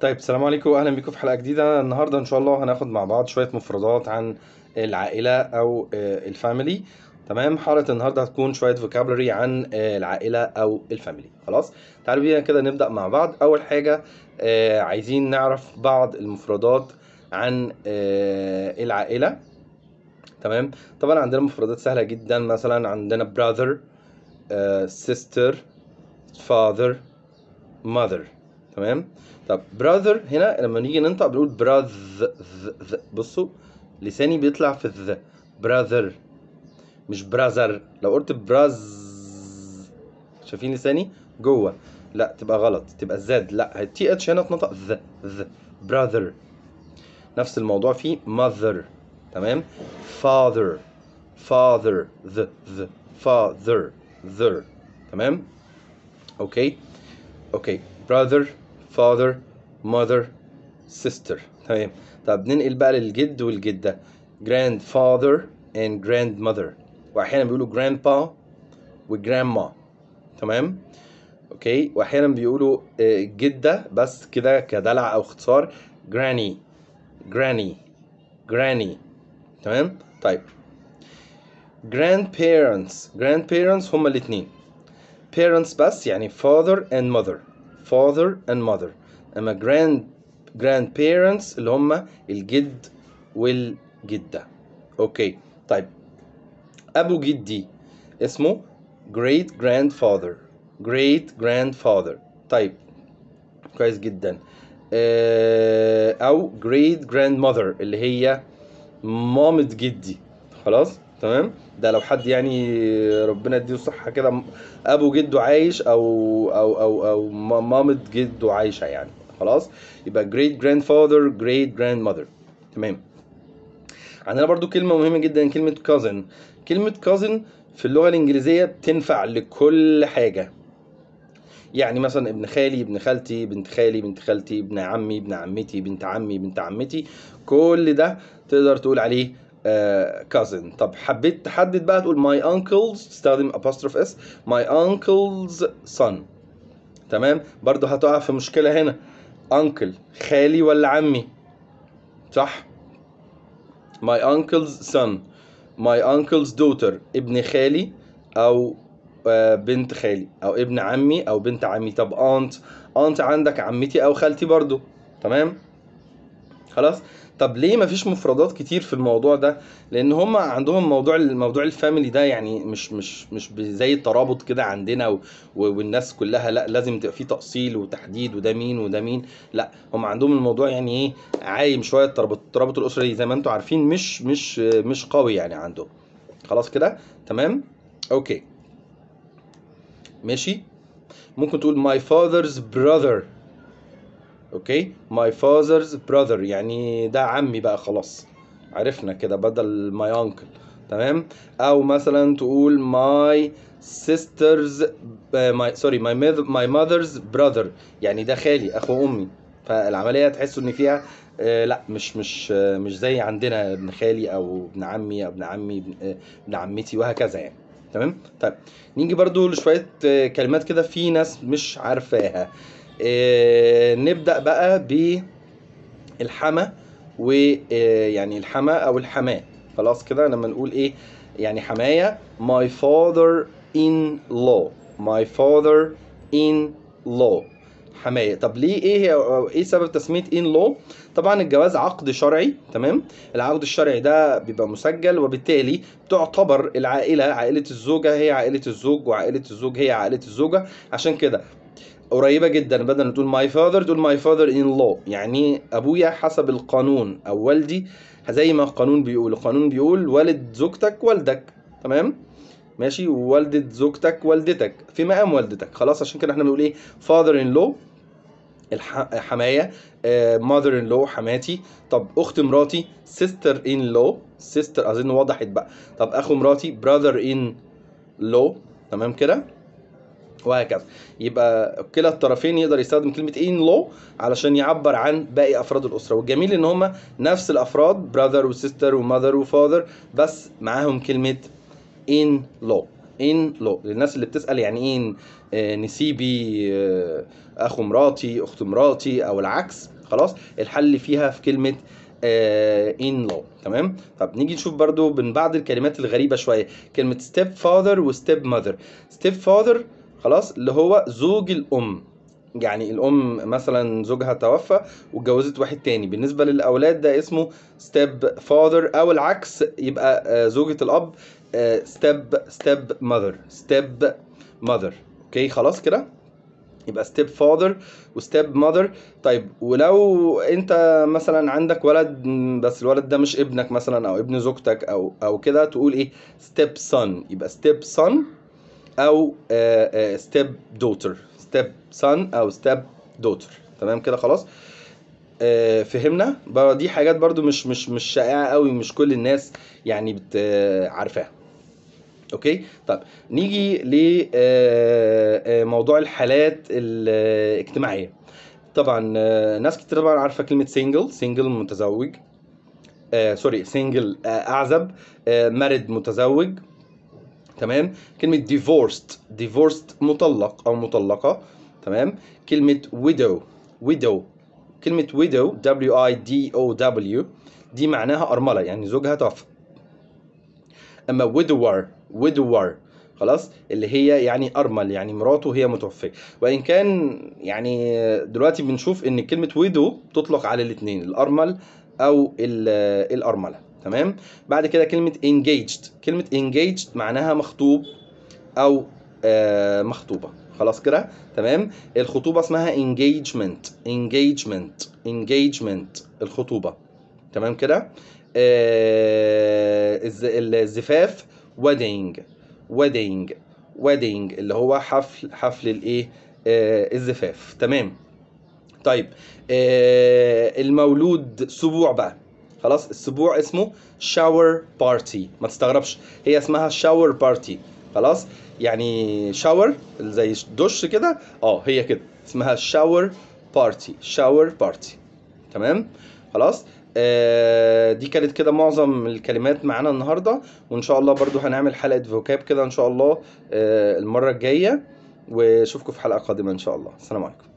طيب السلام عليكم واهلا بيكم في حلقه جديده النهارده ان شاء الله هناخد مع بعض شويه مفردات عن العائله او آه، الفاميلي تمام حلقه النهارده هتكون شويه فوكابلري عن آه، العائله او الفاميلي خلاص تعالوا بينا كده نبدا مع بعض اول حاجه آه، عايزين نعرف بعض المفردات عن العائله تمام طبعا عندنا مفردات سهله جدا مثلا عندنا brother sister father mother تمام طب براذر هنا لما نيجي ننطق بنقول براذ بصوا لساني بيطلع في الذ براذر مش براذر لو قلت براز شايفين لساني جوه لا تبقى غلط تبقى زد لا التي اتش هنا اتنطق ذ ذ براذر نفس الموضوع في mother تمام father father ذ ذ father ذر تمام اوكي اوكي brother father mother sister تمام طب ننقل بقى للجد والجدة grandfather and grandmother واحيانا بيقولوا grandpa و grandma تمام اوكي واحيانا بيقولوا جدة بس كده كدلع او اختصار granny granny granny تمام طيب grandparents grandparents هما الاتنين parents بس يعني father and mother father and mother اما grand grandparents اللي هم الجد والجدة اوكي طيب ابو جدي اسمه great grandfather great grandfather طيب كويس جدا او great grandmother اللي هي مامة جدي خلاص تمام ده لو حد يعني ربنا يديله الصحه كده ابو جده عايش او او او او مامة جده عايشه يعني خلاص يبقى جريت جراند great جريت جراند تمام عندنا برضو كلمه مهمه جدا كلمه كازن كلمه كازن في اللغه الانجليزيه بتنفع لكل حاجه يعني مثلا ابن خالي ابن خالتي بنت خالي بنت خالتي ابن عمي ابن عمتي بنت عمي بنت عمتي كل ده تقدر تقول عليه كازن آه، طب حبيت تحدد بقى تقول ماي انكلز تستخدم ابوستروف اس ماي انكلز سون تمام برضو هتقع في مشكله هنا انكل خالي ولا عمي صح my uncle's son my uncle's daughter ابن خالي او آه، بنت خالي او ابن عمي او بنت عمي طب aunt aunt عندك عمتي او خالتي برضو تمام خلاص طب ليه مفيش مفردات كتير في الموضوع ده لان هم عندهم موضوع الموضوع الفاميلي ده يعني مش مش مش زي الترابط كده عندنا و والناس كلها لا لازم تبقى في تأصيل وتحديد وده مين وده مين لا هم عندهم الموضوع يعني ايه عايم شويه الترابط الترابط الاسري زي ما انتم عارفين مش مش مش قوي يعني عندهم خلاص كده تمام اوكي ماشي ممكن تقول my father's brother اوكي ماي فاذرز براذر يعني ده عمي بقى خلاص عرفنا كده بدل ماي انكل تمام او مثلا تقول ماي سيسترز ماي سوري ماي ماي ماذرز براذر يعني ده خالي اخو امي فالعمليه تحسوا ان فيها آه، لا مش مش آه، مش زي عندنا ابن خالي او ابن عمي او ابن عمي ابن, آه، ابن عمتي وهكذا يعني تمام طيب نيجي برضو لشويه كلمات كده في ناس مش عارفاها آه، نبدأ بقى بالحمى ويعني آه، الحما أو الحماة خلاص كده لما نقول إيه يعني حماية my father in law my father in law حماية طب ليه ايه هي ايه سبب تسمية ان لو طبعا الجواز عقد شرعي تمام العقد الشرعي ده بيبقى مسجل وبالتالي تعتبر العائلة عائلة الزوجة هي عائلة الزوج وعائلة الزوج هي عائلة الزوجة عشان كده قريبة جدا بدل ما تقول ماي فاذر تقول ماي فاذر ان لو يعني ابويا حسب القانون او والدي زي ما القانون بيقول القانون بيقول والد زوجتك والدك تمام ماشي ووالدة زوجتك والدتك في مقام والدتك خلاص عشان كده احنا بنقول ايه فاذر ان لو الحمايه ماذر ان لو حماتي طب اخت مراتي سيستر ان لو سيستر اظن وضحت بقى طب اخو مراتي براذر ان لو تمام كده وهكذا يبقى كلا الطرفين يقدر يستخدم كلمه ان لو علشان يعبر عن باقي افراد الاسره والجميل ان هم نفس الافراد براذر وسيستر و وفاذر بس معاهم كلمه ان لو ان لو للناس اللي بتسال يعني إيه آه، نسيبي آه، اخو مراتي اخت مراتي او العكس خلاص الحل فيها في كلمه ان آه، لو تمام طب نيجي نشوف برضو من بعض الكلمات الغريبه شويه كلمه ستيب فاذر وستيب ماذر ستيب فاذر خلاص اللي هو زوج الام يعني الام مثلا زوجها توفى واتجوزت واحد تاني بالنسبه للاولاد ده اسمه ستيب فاذر او العكس يبقى آه، زوجة الاب ستيب ستيب ماذر ستيب ماذر اوكي خلاص كده يبقى ستيب فاذر وستيب ماذر طيب ولو انت مثلا عندك ولد بس الولد ده مش ابنك مثلا او ابن زوجتك او او كده تقول ايه ستيب سون يبقى ستيب سون او ستيب دوتر ستيب سان او ستيب دوتر تمام كده خلاص آه فهمنا دي حاجات برضو مش مش مش شائعه قوي مش كل الناس يعني بت آه، عارفاها اوكي طب نيجي لموضوع آه، آه، الحالات الاجتماعيه طبعا ناس كتير طبعا عارفه كلمه سنجل سنجل متزوج سوري سنجل اعزب مارد متزوج تمام كلمه divorced divorced مطلق او مطلقه تمام كلمه widow widow كلمه widow w i d o w دي معناها ارمله يعني زوجها توفى اما widower widower خلاص اللي هي يعني ارمل يعني مراته هي متوفيه وان كان يعني دلوقتي بنشوف ان كلمه widow تطلق على الاثنين الارمل او الارمله تمام بعد كده كلمه engaged كلمه engaged معناها مخطوب او آه مخطوبه خلاص كده تمام الخطوبه اسمها engagement engagement engagement الخطوبه تمام كده آه الزفاف wedding wedding wedding اللي هو حفل حفل الايه آه الزفاف تمام طيب آه المولود سبوع بقى خلاص السبوع اسمه شاور بارتي ما تستغربش هي اسمها شاور بارتي خلاص يعني شاور زي دش كده اه هي كده اسمها شاور بارتي شاور بارتي تمام خلاص آه دي كانت كده معظم الكلمات معانا النهارده وان شاء الله برضو هنعمل حلقه فوكاب كده ان شاء الله آه المره الجايه واشوفكم في حلقه قادمه ان شاء الله السلام عليكم